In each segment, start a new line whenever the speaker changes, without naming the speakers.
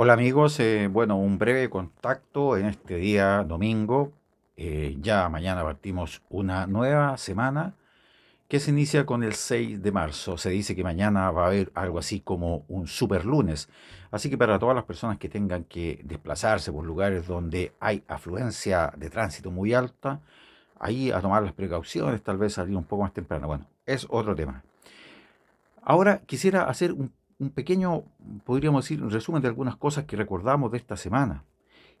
Hola amigos, eh, bueno, un breve contacto en este día domingo. Eh, ya mañana partimos una nueva semana que se inicia con el 6 de marzo. Se dice que mañana va a haber algo así como un super lunes. Así que para todas las personas que tengan que desplazarse por lugares donde hay afluencia de tránsito muy alta, ahí a tomar las precauciones, tal vez salir un poco más temprano. Bueno, es otro tema. Ahora quisiera hacer un un pequeño, podríamos decir, resumen de algunas cosas que recordamos de esta semana.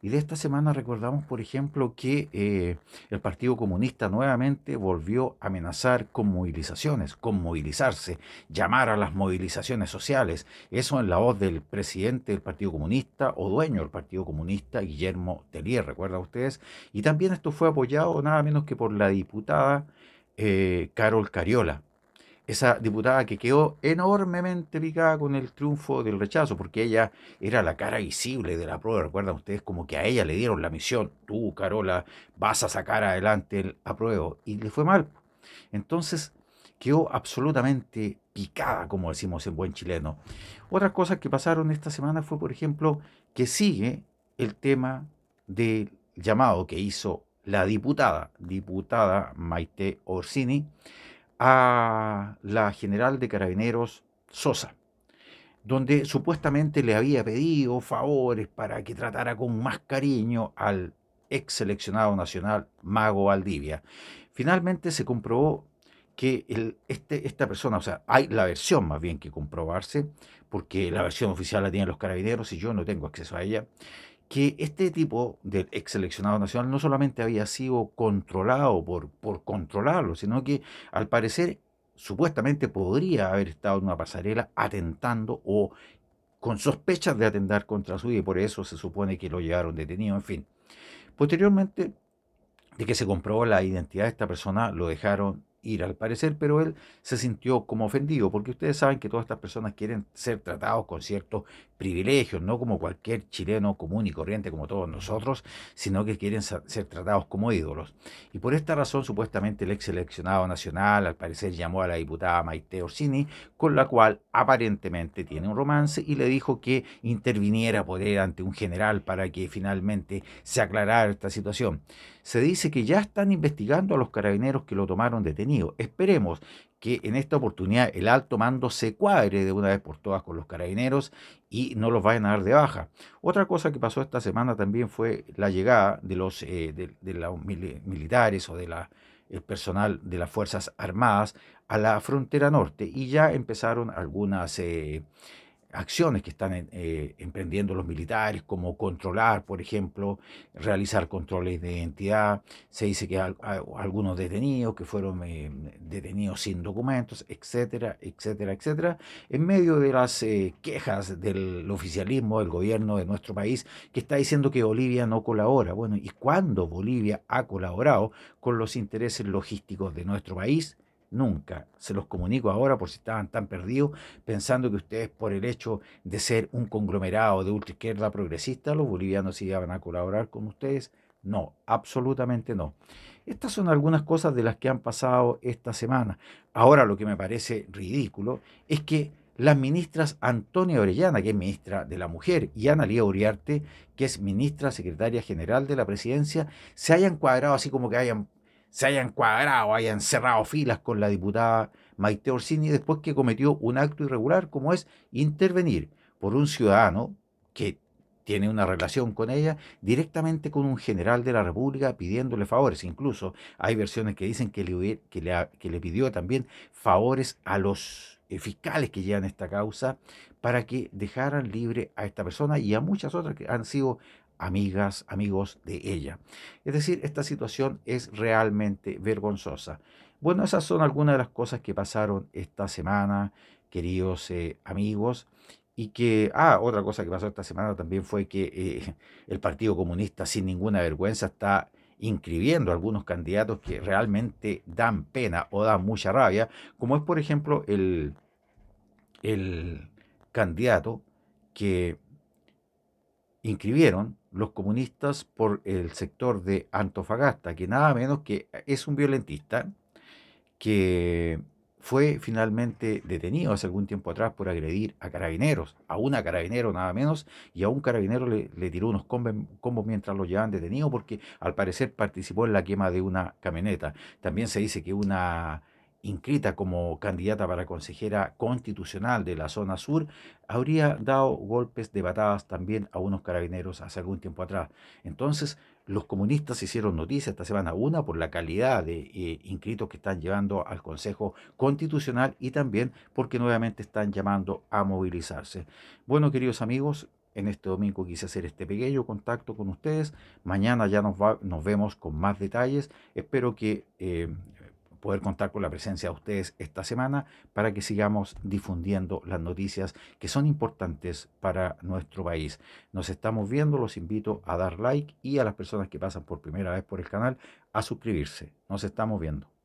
Y de esta semana recordamos, por ejemplo, que eh, el Partido Comunista nuevamente volvió a amenazar con movilizaciones, con movilizarse, llamar a las movilizaciones sociales. Eso en la voz del presidente del Partido Comunista o dueño del Partido Comunista, Guillermo Telier, recuerdan ustedes. Y también esto fue apoyado nada menos que por la diputada eh, Carol Cariola esa diputada que quedó enormemente picada con el triunfo del rechazo, porque ella era la cara visible de la prueba. Recuerdan ustedes como que a ella le dieron la misión, tú, Carola, vas a sacar adelante el apruebo, y le fue mal. Entonces quedó absolutamente picada, como decimos en buen chileno. Otras cosas que pasaron esta semana fue, por ejemplo, que sigue el tema del llamado que hizo la diputada, diputada Maite Orsini, a la general de carabineros Sosa, donde supuestamente le había pedido favores para que tratara con más cariño al ex seleccionado nacional Mago Valdivia. Finalmente se comprobó que este, esta persona, o sea, hay la versión más bien que comprobarse, porque la versión oficial la tienen los carabineros y yo no tengo acceso a ella, que este tipo de ex seleccionado nacional no solamente había sido controlado por, por controlarlo, sino que al parecer supuestamente podría haber estado en una pasarela atentando o con sospechas de atentar contra su y por eso se supone que lo llevaron detenido, en fin. Posteriormente de que se comprobó la identidad de esta persona, lo dejaron ir al parecer, pero él se sintió como ofendido, porque ustedes saben que todas estas personas quieren ser tratados con ciertos privilegios, no como cualquier chileno común y corriente como todos nosotros, sino que quieren ser tratados como ídolos. Y por esta razón, supuestamente el ex seleccionado nacional, al parecer, llamó a la diputada Maite Orsini, con la cual aparentemente tiene un romance, y le dijo que interviniera poder ante un general para que finalmente se aclarara esta situación. Se dice que ya están investigando a los carabineros que lo tomaron detenido Esperemos que en esta oportunidad el alto mando se cuadre de una vez por todas con los carabineros y no los vayan a dar de baja. Otra cosa que pasó esta semana también fue la llegada de los, eh, militares o de personal de las Fuerzas Armadas a la frontera norte y ya empezaron algunas eh, acciones que están eh, emprendiendo los militares, como controlar, por ejemplo, realizar controles de identidad. Se dice que algunos detenidos que fueron eh, detenidos sin documentos, etcétera, etcétera, etcétera, en medio de las eh, quejas del oficialismo, del gobierno de nuestro país, que está diciendo que Bolivia no colabora. Bueno, ¿y cuándo Bolivia ha colaborado con los intereses logísticos de nuestro país? nunca. Se los comunico ahora por si estaban tan perdidos, pensando que ustedes por el hecho de ser un conglomerado de ultraizquierda progresista, los bolivianos iban a colaborar con ustedes. No, absolutamente no. Estas son algunas cosas de las que han pasado esta semana. Ahora lo que me parece ridículo es que las ministras Antonia Orellana, que es ministra de la Mujer, y Ana Lía Uriarte, que es ministra secretaria general de la Presidencia, se hayan cuadrado así como que hayan se hayan cuadrado, hayan cerrado filas con la diputada Maite Orsini después que cometió un acto irregular como es intervenir por un ciudadano que tiene una relación con ella directamente con un general de la República pidiéndole favores. Incluso hay versiones que dicen que le, que que le pidió también favores a los eh, fiscales que llevan esta causa para que dejaran libre a esta persona y a muchas otras que han sido amigas, amigos de ella. Es decir, esta situación es realmente vergonzosa. Bueno, esas son algunas de las cosas que pasaron esta semana, queridos eh, amigos. Y que, ah, otra cosa que pasó esta semana también fue que eh, el Partido Comunista, sin ninguna vergüenza, está inscribiendo algunos candidatos que realmente dan pena o dan mucha rabia, como es, por ejemplo, el, el candidato que inscribieron los comunistas por el sector de Antofagasta, que nada menos que eh, es un violentista que fue finalmente detenido hace algún tiempo atrás por agredir a carabineros, a una carabinero nada menos, y a un carabinero le, le tiró unos combos mientras lo llevaban detenido porque al parecer participó en la quema de una camioneta. También se dice que una inscrita como candidata para consejera constitucional de la zona sur, habría dado golpes de batadas también a unos carabineros hace algún tiempo atrás. Entonces, los comunistas hicieron noticia esta semana, una por la calidad de eh, inscritos que están llevando al Consejo Constitucional y también porque nuevamente están llamando a movilizarse. Bueno, queridos amigos, en este domingo quise hacer este pequeño contacto con ustedes. Mañana ya nos, vemos con más detalles. Espero que eh, poder contar con la presencia de ustedes esta semana para que sigamos difundiendo las noticias que son importantes para nuestro país. Nos estamos viendo, los invito a dar like y a las personas que pasan por primera vez por el canal a suscribirse. Nos estamos viendo.